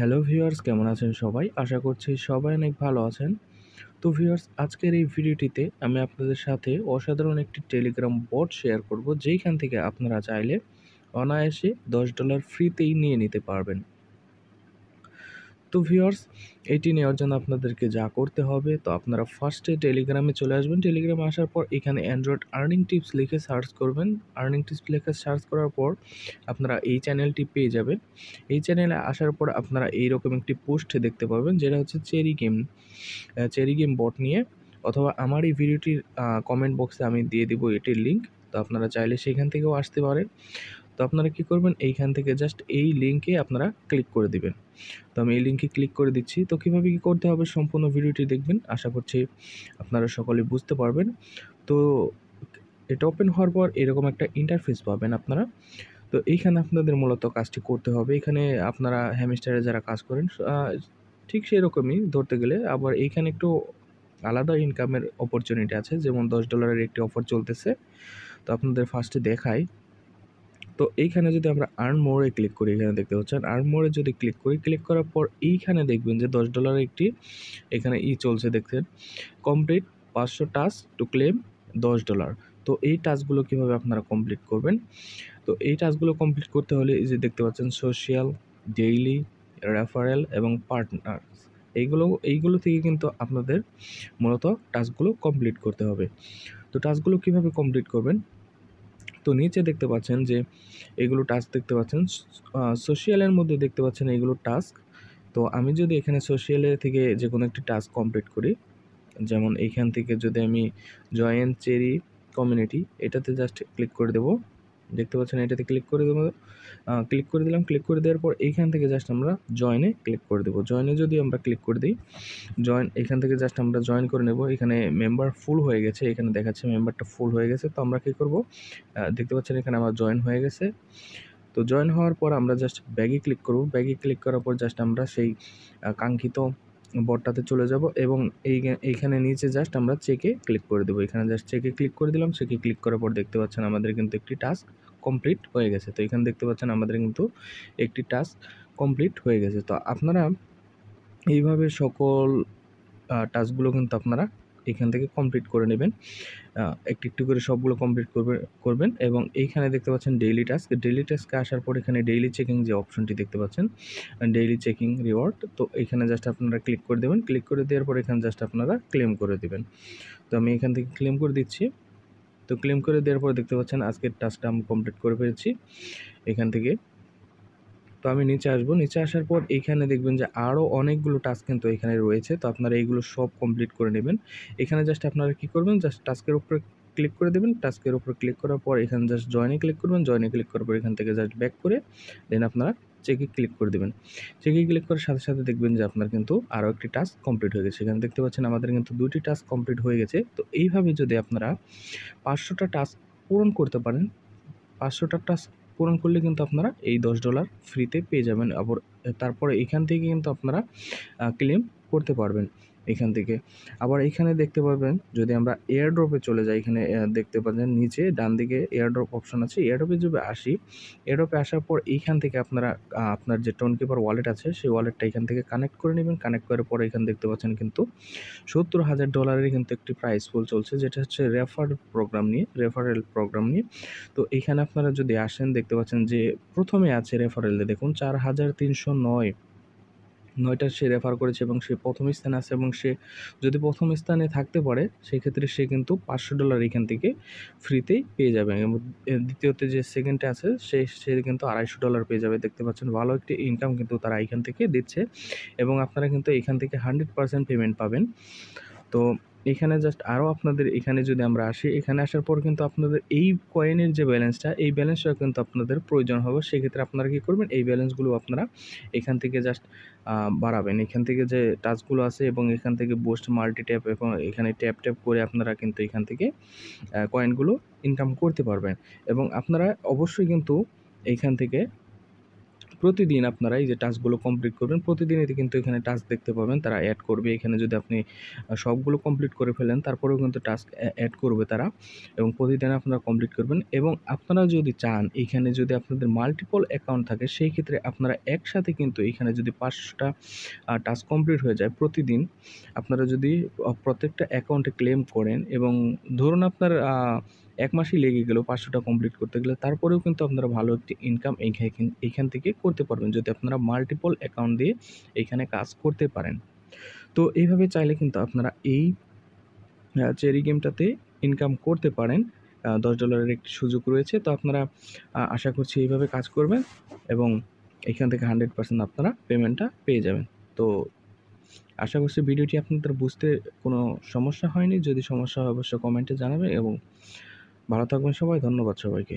hello viewers কেমন আছেন সবাই আশা করছি সবাই অনেক ভালো আছেন তো ভিউয়ার্স আজকের এই ভিডিওটিতে আমি আপনাদের সাথে অসাধারণ একটি টেলিগ্রাম বট শেয়ার করব যেইখান থেকে আপনারা চাইলে অনায়াসে দশ ডলার ফ্রিতেই নিয়ে নিতে পারবেন তো ভিওর্স এটি নেওয়ার জন্য আপনাদেরকে যা করতে হবে তো আপনারা ফার্স্টে টেলিগ্রামে চলে আসবেন টেলিগ্রামে আসার পর এখানে অ্যান্ড্রয়েড আর্নিং টিপস লিখে সার্চ করবেন আর্নিং টিপস লিখে সার্চ করার পর আপনারা এই চ্যানেলটি পেয়ে যাবেন এই চ্যানেলে আসার পর আপনারা এইরকম একটি পোস্ট দেখতে পাবেন যেটা হচ্ছে Cherry Game Cherry Game bot নিয়ে অথবা আমার এই ভিডিওটির কমেন্ট বক্সে আমি দিয়ে দিব এটির লিঙ্ক তো আপনারা চাইলে সেখান থেকেও আসতে পারেন তো আপনারা কি করবেন এইখান থেকে জাস্ট এই লিঙ্কে আপনারা ক্লিক করে দিবেন তো আমি এই লিঙ্কে ক্লিক করে দিচ্ছি তো কীভাবে কী করতে হবে সম্পূর্ণ ভিডিওটি দেখবেন আশা করছি আপনারা সকলে বুঝতে পারবেন তো এটা ওপেন হওয়ার পর এরকম একটা ইন্টারফেস পাবেন আপনারা তো এইখানে আপনাদের মূলত কাজটি করতে হবে এখানে আপনারা হ্যামিস্টারে যারা কাজ করেন ঠিক সেরকমই ধরতে গেলে আবার এইখানে একটু আলাদা ইনকামের অপরচুনিটি আছে যেমন দশ ডলারের একটি অফার চলতেছে তো আপনাদের ফার্স্টে দেখায় তো এইখানে যদি আমরা আর্ন মোড়ে ক্লিক করি এখানে দেখতে পাচ্ছেন আর্ন মোড়ে যদি ক্লিক করি ক্লিক করার পর এইখানে দেখবেন যে দশ ডলারের একটি এখানে ই চলছে দেখছেন কমপ্লিট পাঁচশো টাস্ক টু ক্লেম দশ ডলার তো এই টাস্কগুলো কীভাবে আপনারা কমপ্লিট করবেন তো এই টাস্কগুলো কমপ্লিট করতে হলে এই যে দেখতে পাচ্ছেন সোশ্যাল ডেইলি রেফারেল এবং পার্টনার এইগুলো এইগুলো থেকে কিন্তু আপনাদের মূলত টাস্কগুলো কমপ্লিট করতে হবে তো টাস্কগুলো কীভাবে কমপ্লিট করবেন তো নিচে দেখতে পাচ্ছেন যে এগুলো টাস্ক দেখতে পাচ্ছেন সোশিয়ালের মধ্যে দেখতে পাচ্ছেন এগুলো টাস্ক তো আমি যদি এখানে সোশিয়ালের থেকে যে কোনো একটি টাস্ক কমপ্লিট করি যেমন এইখান থেকে যদি আমি জয়েন চেরি কমিউনিটি এটাতে জাস্ট ক্লিক করে দেবো দেখতে পাচ্ছেন এটাতে ক্লিক করে দেবো ক্লিক করে দিলাম ক্লিক করে দেওয়ার পর এইখান থেকে জাস্ট আমরা জয়েনে ক্লিক করে দেবো জয়েনে যদি আমরা ক্লিক করে দিই জয়েন এখান থেকে জাস্ট আমরা জয়েন করে নেব এখানে মেম্বার ফুল হয়ে গেছে এখানে দেখাচ্ছে মেম্বারটা ফুল হয়ে গেছে তো আমরা কী করব দেখতে পাচ্ছেন এখানে আমার জয়েন হয়ে গেছে তো জয়েন হওয়ার পর আমরা জাস্ট ব্যাগে ক্লিক করব ব্যাগে ক্লিক করার পর জাস্ট আমরা সেই কাঙ্ক্ষিত বটটাতে চলে যাব এবং এই এইখানে নিচে জাস্ট আমরা চেকে ক্লিক করে দেবো এখানে জাস্ট চেকে ক্লিক করে দিলাম চেকে ক্লিক করার পর দেখতে পাচ্ছেন আমাদের কিন্তু একটি টাস্ক কমপ্লিট হয়ে গেছে তো এখানে দেখতে পাচ্ছেন আমাদের কিন্তু একটি টাস্ক কমপ্লিট হয়ে গেছে তো আপনারা এইভাবে সকল টাস্কগুলো কিন্তু আপনারা এখান থেকে কমপ্লিট করে নেবেন একটু একটু করে সবগুলো কমপ্লিট করবে করবেন এবং এইখানে দেখতে পাচ্ছেন ডেইলি টাস্ক ডেইলি টাস্কে আসার পর এখানে ডেইলি চেকিং যে অপশনটি দেখতে পাচ্ছেন ডেইলি চেকিং রিওয়ার্ড তো এখানে জাস্ট আপনারা ক্লিক করে দেবেন ক্লিক করে দেওয়ার পর এখানে জাস্ট আপনারা ক্লেম করে দেবেন তো আমি এখান থেকে ক্লেম করে দিচ্ছি তো ক্লেম করে দেওয়ার পর দেখতে পাচ্ছেন আজকের টাস্কটা আমি কমপ্লিট করে ফেলেছি এখান থেকে তো আমি নিচে আসবো নিচে আসার পর এখানে দেখবেন যে আরও অনেকগুলো টাস্ক কিন্তু এখানে রয়েছে তো আপনারা এইগুলো সব কমপ্লিট করে নেবেন এখানে জাস্ট আপনারা কি করবেন জাস্ট টাস্কের উপরে ক্লিক করে দেবেন টাস্কের উপরে ক্লিক করার পর এখানে জাস্ট জয়েনে ক্লিক করবেন জয়েনে ক্লিক করার পর এখান থেকে জাস্ট ব্যাক করে দেন আপনারা চেকে ক্লিক করে দেবেন চেকে ক্লিক করার সাথে সাথে দেখবেন যে আপনার কিন্তু আরও একটি টাস্ক কমপ্লিট হয়ে গেছে এখানে দেখতে পাচ্ছেন আমাদের কিন্তু দুটি টাস্ক কমপ্লিট হয়ে গেছে তো এইভাবে যদি আপনারা পাঁচশোটা টাস্ক পূরণ করতে পারেন পাঁচশোটা টাস্ক পূরণ করলে কিন্তু আপনারা এই দশ ডলার ফ্রিতে পেয়ে যাবেন আবার তারপরে এখান থেকে কিন্তু আপনারা ক্লেম করতে পারবেন এখান থেকে আবার এখানে দেখতে পাবেন যদি আমরা এয়ারড্রপে চলে যাই এখানে দেখতে পাচ্ছেন নিচে ডান দিকে এয়ারড্রপ অপশন আছে এয়ারড্রপে যদি আসি এয়ারড্রপে আসার পর এইখান থেকে আপনারা আপনার যে টোনকিপার ওয়ালেট আছে সেই ওয়ালেটটা এখান থেকে কানেক্ট করে নেবেন কানেক্ট করার পরে এখানে দেখতে পাচ্ছেন কিন্তু সত্তর হাজার ডলারের কিন্তু একটি প্রাইস পুল চলছে যেটা হচ্ছে রেফার প্রোগ্রাম নিয়ে রেফারেল প্রোগ্রাম নিয়ে তো এখানে আপনারা যদি আসেন দেখতে পাচ্ছেন যে প্রথমে আছে রেফারেলে দেখুন চার হাজার তিনশো নয় নয়টা সে রেফার করেছে এবং সে প্রথম স্থানে আছে এবং সে যদি প্রথম স্থানে থাকতে পারে সেক্ষেত্রে সে কিন্তু পাঁচশো ডলার এখান থেকে ফ্রিতেই পেয়ে যাবে এবং দ্বিতীয়তে যে সেকেন্ডে আছে সে সে কিন্তু আড়াইশো ডলার পেয়ে যাবে দেখতে পাচ্ছেন ভালো একটি ইনকাম কিন্তু তারা এখান থেকে দিচ্ছে এবং আপনারা কিন্তু এখান থেকে হান্ড্রেড পেমেন্ট পাবেন তো এখানে জাস্ট আরও আপনাদের এখানে যদি আমরা আসি এখানে আসার পর কিন্তু আপনাদের এই কয়েনের যে ব্যালেন্সটা এই ব্যালেন্সটা কিন্তু আপনাদের প্রয়োজন হবে সেক্ষেত্রে আপনারা কী করবেন এই ব্যালেন্সগুলো আপনারা এখান থেকে জাস্ট বাড়াবেন এখান থেকে যে টাচগুলো আছে এবং এখান থেকে বোস্ট মাল্টি ট্যাপ এবং এখানে ট্যাপ ট্যাপ করে আপনারা কিন্তু এখান থেকে কয়েনগুলো ইনকাম করতে পারবেন এবং আপনারা অবশ্যই কিন্তু এইখান থেকে প্রতিদিন আপনারা এই যে টাস্কগুলো কমপ্লিট করবেন প্রতিদিন এতে কিন্তু এখানে টাস্ক দেখতে পাবেন তারা অ্যাড করবে এখানে যদি আপনি সবগুলো কমপ্লিট করে ফেলেন তারপরেও কিন্তু টাস্ক অ্যাড করবে তারা এবং প্রতিদিন আপনারা কমপ্লিট করবেন এবং আপনারা যদি চান এখানে যদি আপনাদের মাল্টিপল অ্যাকাউন্ট থাকে সেই ক্ষেত্রে আপনারা একসাথে কিন্তু এখানে যদি পাঁচটা টাস্ক কমপ্লিট হয়ে যায় প্রতিদিন আপনারা যদি প্রত্যেকটা অ্যাকাউন্টে ক্লেম করেন এবং ধরুন আপনার এক মাসই লেগে গেলেও পাঁচশোটা কমপ্লিট করতে গেলে তারপরেও কিন্তু আপনারা ভালো একটি ইনকাম এইখান থেকে করতে পারবেন যদি আপনারা মাল্টিপল অ্যাকাউন্ট দিয়ে এখানে কাজ করতে পারেন তো এইভাবে চাইলে কিন্তু আপনারা এই চেরি গেমটাতে ইনকাম করতে পারেন দশ ডলারের একটি সুযোগ রয়েছে তো আপনারা আশা করছি এইভাবে কাজ করবেন এবং এখান থেকে হান্ড্রেড পার্সেন্ট আপনারা পেমেন্টটা পেয়ে যাবেন তো আশা করছি ভিডিওটি আপনাদের বুঝতে কোনো সমস্যা হয়নি যদি সমস্যা হয় অবশ্যই কমেন্টে জানাবেন এবং ভালো থাকবেন সবাই ধন্যবাদ সবাইকে